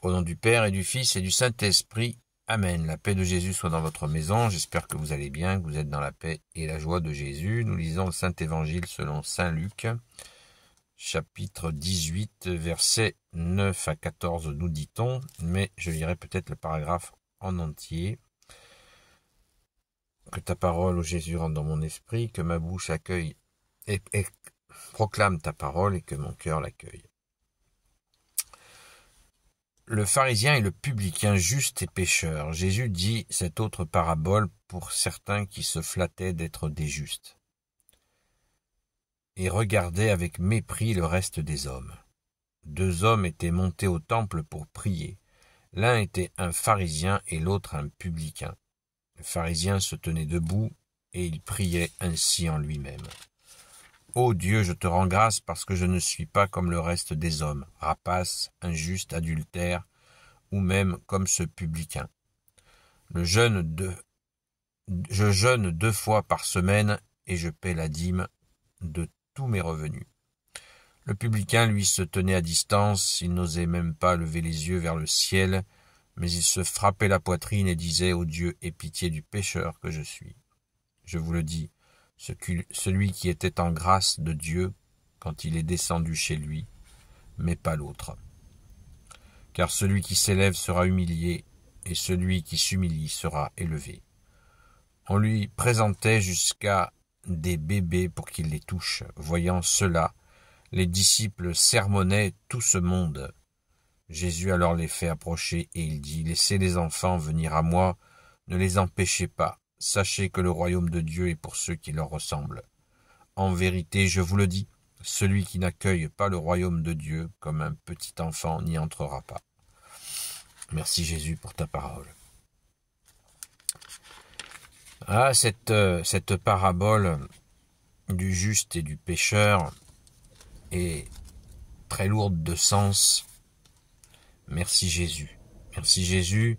Au nom du Père et du Fils et du Saint-Esprit. Amen. La paix de Jésus soit dans votre maison. J'espère que vous allez bien, que vous êtes dans la paix et la joie de Jésus. Nous lisons le Saint Évangile selon Saint Luc, chapitre 18, versets 9 à 14, nous dit-on, mais je lirai peut-être le paragraphe en entier. Que ta parole, ô Jésus, rentre dans mon esprit, que ma bouche accueille et proclame ta parole et que mon cœur l'accueille le pharisien et le publicain juste et pécheur. Jésus dit cette autre parabole pour certains qui se flattaient d'être des justes et regardaient avec mépris le reste des hommes. Deux hommes étaient montés au temple pour prier. L'un était un pharisien et l'autre un publicain. Le pharisien se tenait debout et il priait ainsi en lui-même. Ô oh Dieu, je te rends grâce parce que je ne suis pas comme le reste des hommes, rapace, injuste, adultère, ou même comme ce publicain. Le jeûne de... Je jeûne deux fois par semaine et je paie la dîme de tous mes revenus. Le publicain, lui, se tenait à distance, il n'osait même pas lever les yeux vers le ciel, mais il se frappait la poitrine et disait Ô Dieu, aie pitié du pécheur que je suis. Je vous le dis, celui qui était en grâce de Dieu quand il est descendu chez lui, mais pas l'autre. Car celui qui s'élève sera humilié, et celui qui s'humilie sera élevé. On lui présentait jusqu'à des bébés pour qu'il les touche. Voyant cela, les disciples sermonnaient tout ce monde. Jésus alors les fait approcher et il dit, Laissez les enfants venir à moi, ne les empêchez pas, Sachez que le royaume de Dieu est pour ceux qui leur ressemblent. En vérité, je vous le dis, celui qui n'accueille pas le royaume de Dieu comme un petit enfant n'y entrera pas. Merci Jésus pour ta parole. Ah, cette, euh, cette parabole du juste et du pécheur est très lourde de sens. Merci Jésus. Merci Jésus.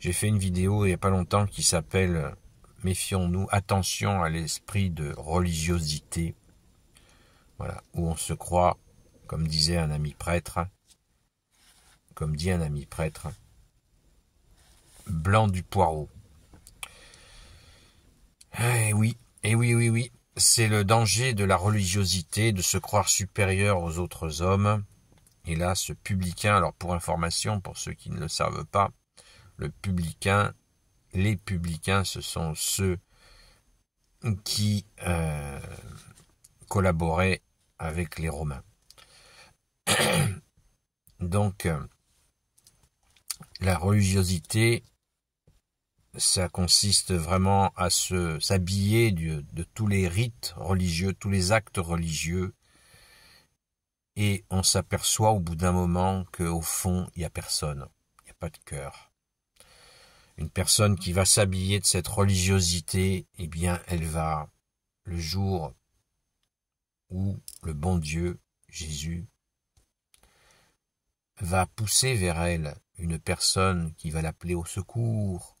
J'ai fait une vidéo il n'y a pas longtemps qui s'appelle Méfions-nous, attention à l'esprit de religiosité, voilà, où on se croit, comme disait un ami prêtre, comme dit un ami prêtre, blanc du poireau. Eh oui, eh oui, oui, oui, c'est le danger de la religiosité, de se croire supérieur aux autres hommes. Et là, ce publicain, alors pour information, pour ceux qui ne le savent pas, le publicain les publicains, ce sont ceux qui euh, collaboraient avec les Romains. Donc, euh, la religiosité, ça consiste vraiment à se s'habiller de, de tous les rites religieux, tous les actes religieux, et on s'aperçoit au bout d'un moment qu'au fond, il n'y a personne, il n'y a pas de cœur. Une personne qui va s'habiller de cette religiosité, eh bien, elle va, le jour où le bon Dieu, Jésus, va pousser vers elle une personne qui va l'appeler au secours,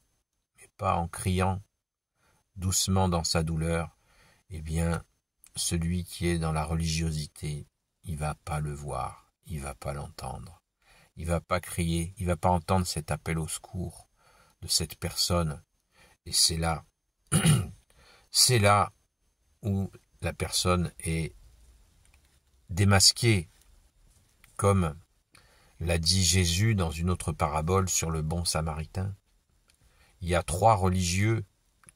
mais pas en criant doucement dans sa douleur, eh bien, celui qui est dans la religiosité, il va pas le voir, il va pas l'entendre, il va pas crier, il va pas entendre cet appel au secours de cette personne. Et c'est là, c'est là où la personne est démasquée, comme l'a dit Jésus dans une autre parabole sur le bon samaritain. Il y a trois religieux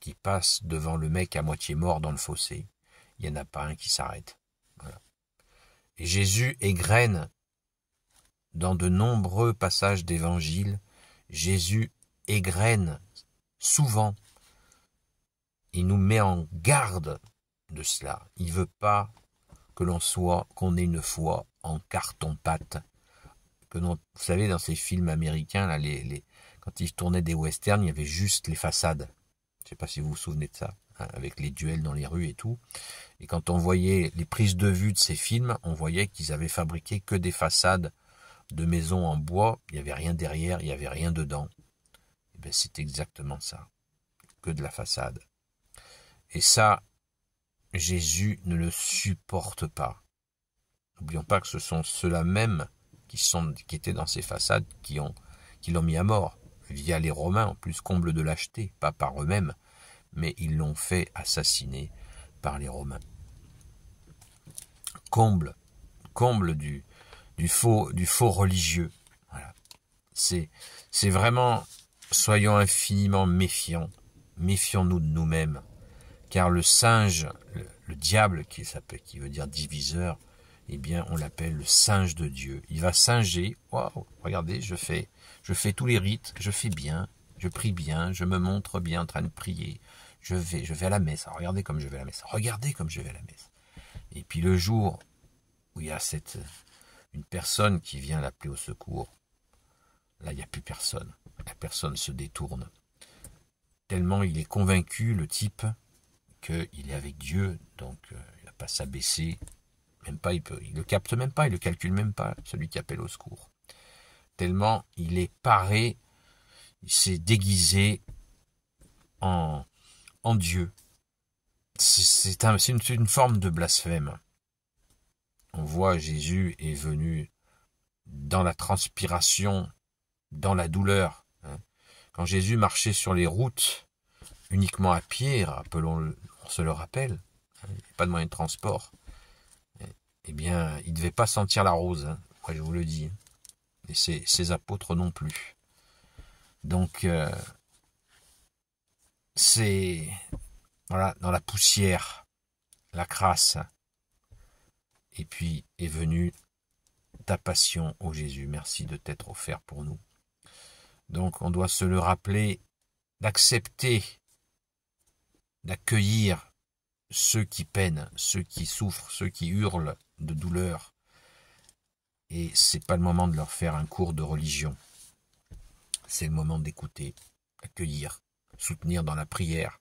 qui passent devant le mec à moitié mort dans le fossé. Il n'y en a pas un qui s'arrête. Et Jésus égrène dans de nombreux passages d'évangile, Jésus égrène souvent. Il nous met en garde de cela. Il ne veut pas que l'on soit, qu'on ait une foi en carton-pâte. Que vous savez, dans ces films américains, là, les, quand ils tournaient des westerns, il y avait juste les façades. Je ne sais pas si vous vous souvenez de ça, hein, avec les duels dans les rues et tout. Et quand on voyait les prises de vue de ces films, on voyait qu'ils avaient fabriqué que des façades de maisons en bois. Il n'y avait rien derrière, il n'y avait rien dedans. Ben, c'est exactement ça, que de la façade. Et ça, Jésus ne le supporte pas. N'oublions pas que ce sont ceux-là même qui, sont, qui étaient dans ces façades qui ont l'ont mis à mort, via les Romains, en plus comble de lâcheté, pas par eux-mêmes, mais ils l'ont fait assassiner par les Romains. Comble, comble du, du, faux, du faux religieux. C'est, c'est vraiment Soyons infiniment méfiants, méfions-nous de nous-mêmes, car le singe, le, diable qui, qui veut dire diviseur, eh bien on l'appelle le singe de Dieu. Il va singer, waouh, regardez, je fais, je fais tous les rites, je fais bien, je prie bien, je me montre bien en train de prier, je vais, je vais à la messe, regardez comme je vais à la messe, regardez comme je vais à la messe. Et puis le jour où il y a cette, une personne qui vient l'appeler au secours, là il n'y a plus personne. La personne se détourne. Tellement il est convaincu, le type, qu'il est avec Dieu, donc euh, il n'a pas s'abaisser, même pas, il ne le capte même pas, il le calcule même pas, celui qui appelle au secours. Tellement il est paré, il s'est déguisé en, en Dieu. C'est une forme de blasphème. On voit Jésus est venu dans la transpiration, dans la douleur, quand Jésus marchait sur les routes uniquement à pied, rappelons on se le rappelle, hein, il n'y pas de moyen de transport, eh bien, il ne devait pas sentir la rose, hein, je vous le dis. Hein, et ses, apôtres non plus. Donc, euh, c'est voilà, dans la poussière, la crasse. Et puis est venue ta passion, ô Jésus. Merci de t'être offert pour nous. Donc on doit se le rappeler, d'accepter, d'accueillir ceux qui peinent, ceux qui souffrent, ceux qui hurlent de douleur. Et ce n'est pas le moment de leur faire un cours de religion. C'est le moment d'écouter, accueillir, soutenir dans la prière,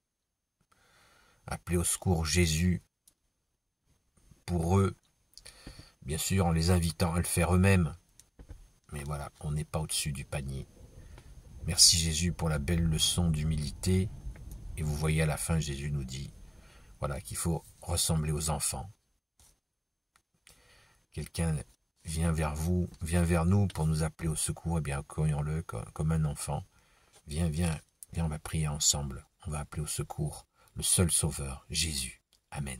appeler au secours Jésus pour eux, bien sûr en les invitant à le faire eux-mêmes. Mais voilà, on n'est pas au-dessus du panier. Merci Jésus pour la belle leçon d'humilité. Et vous voyez à la fin, Jésus nous dit voilà, qu'il faut ressembler aux enfants. Quelqu'un vient vers vous, vient vers nous pour nous appeler au secours, et eh bien, croyons le comme un enfant. Viens, viens, viens, on va prier ensemble. On va appeler au secours le seul sauveur, Jésus. Amen.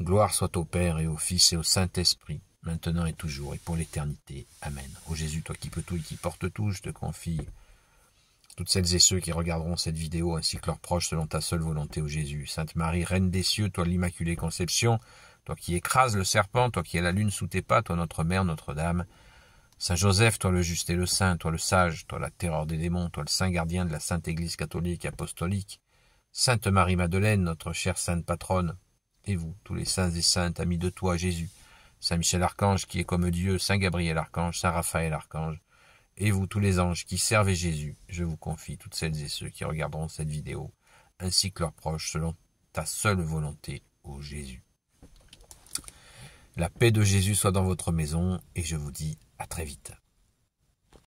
Gloire soit au Père et au Fils et au Saint-Esprit maintenant et toujours, et pour l'éternité. Amen. Ô Jésus, toi qui peux tout et qui porte tout, je te confie toutes celles et ceux qui regarderont cette vidéo ainsi que leurs proches selon ta seule volonté, ô Jésus. Sainte Marie, Reine des cieux, toi l'Immaculée Conception, toi qui écrases le serpent, toi qui as la lune sous tes pas, toi notre Mère, Notre-Dame. Saint Joseph, toi le juste et le saint, toi le sage, toi la terreur des démons, toi le saint gardien de la Sainte Église catholique et apostolique. Sainte Marie-Madeleine, notre chère sainte patronne, et vous, tous les saints et saintes, amis de toi, Jésus, Saint Michel Archange qui est comme Dieu, Saint Gabriel Archange, Saint Raphaël Archange, et vous tous les anges qui servez Jésus, je vous confie toutes celles et ceux qui regarderont cette vidéo, ainsi que leurs proches, selon ta seule volonté, ô Jésus. La paix de Jésus soit dans votre maison, et je vous dis à très vite.